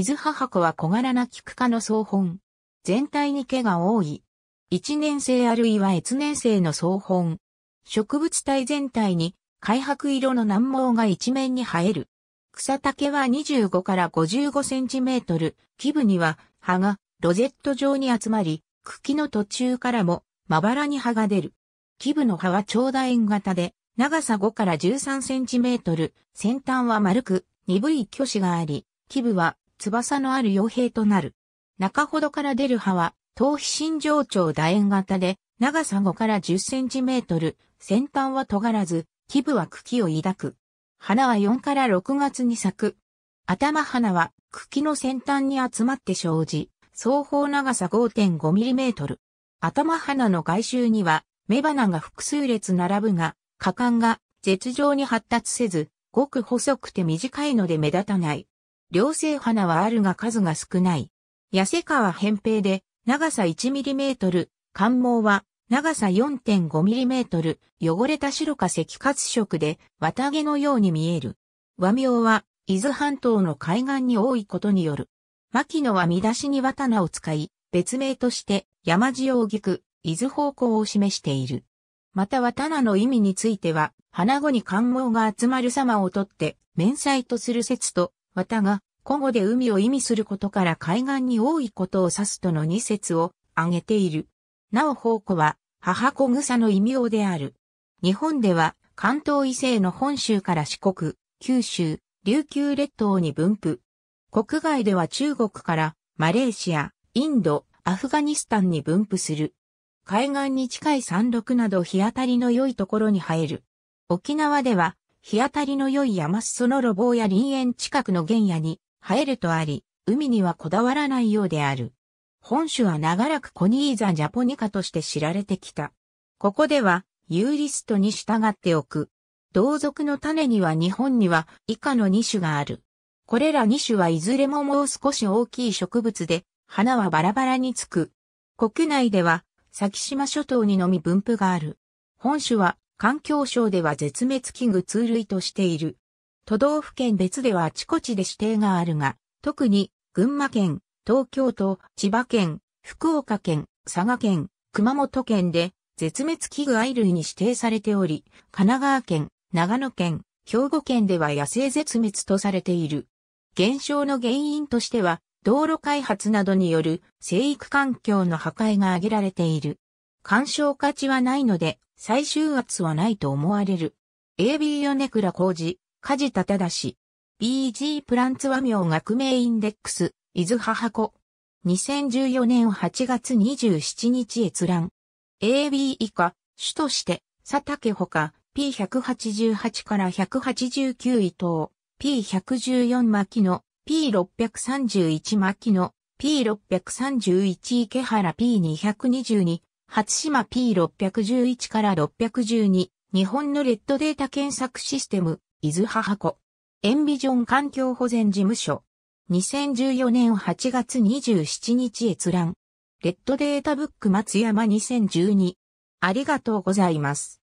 伊豆母子は小柄な菊科の総本。全体に毛が多い。一年生あるいは越年生の総本。植物体全体に開白色の難毛が一面に生える。草丈は25から55センチメートル、基部には葉がロゼット状に集まり、茎の途中からもまばらに葉が出る。基部の葉は長楕円型で、長さ5から13センチメートル、先端は丸く、鈍い巨子があり、基部は翼のある傭兵となる。中ほどから出る葉は、頭皮心情長楕円型で、長さ5から10センチメートル、先端は尖らず、基部は茎を抱く。花は4から6月に咲く。頭花は茎の先端に集まって生じ、双方長さ5 5トル。頭花の外周には、雌花が複数列並ぶが、果敢が絶上に発達せず、ごく細くて短いので目立たない。両生花はあるが数が少ない。痩せ川扁平で、長さ 1mm、関毛は長さ 4.5mm、汚れた白か赤褐色で、綿毛のように見える。和名は、伊豆半島の海岸に多いことによる。牧野は見出しに綿菜を使い、別名として山塩を菊、伊豆方向を示している。また綿菜の意味については、花後に関毛が集まる様をとって、面祭とする説と、またが、古語で海を意味することから海岸に多いことを指すとの二節を挙げている。なお宝庫は、母子草の異名である。日本では、関東以西の本州から四国、九州、琉球列島に分布。国外では中国からマレーシア、インド、アフガニスタンに分布する。海岸に近い山麓など日当たりの良いところに生える。沖縄では日当たりの良い山裾の路傍や林園近くの原野に生えるとあり、海にはこだわらないようである。本種は長らくコニーザ・ジャポニカとして知られてきた。ここでは、ユーリストに従っておく。同族の種には日本には以下の2種がある。これら2種はいずれももう少し大きい植物で、花はバラバラにつく。国内では、先島諸島にのみ分布がある。本種は環境省では絶滅危惧通類としている。都道府県別ではあちこちで指定があるが、特に群馬県、東京都、千葉県、福岡県、佐賀県、熊本県で絶滅危惧愛類に指定されており、神奈川県、長野県、兵庫県では野生絶滅とされている。減少の原因としては、道路開発などによる生育環境の破壊が挙げられている。干渉価値はないので、最終圧はないと思われる。AB 米倉浩二、梶田正。BG プランツ和名学名インデックス、伊豆母子。2014年8月27日閲覧。AB 以下、主として、佐竹ほか、P188 から189伊藤、P114 巻の、P631 巻の、P631 池原 P222、初島 P611 から612、日本のレッドデータ検索システム、伊豆母子。エンビジョン環境保全事務所。2014年8月27日閲覧。レッドデータブック松山2012。ありがとうございます。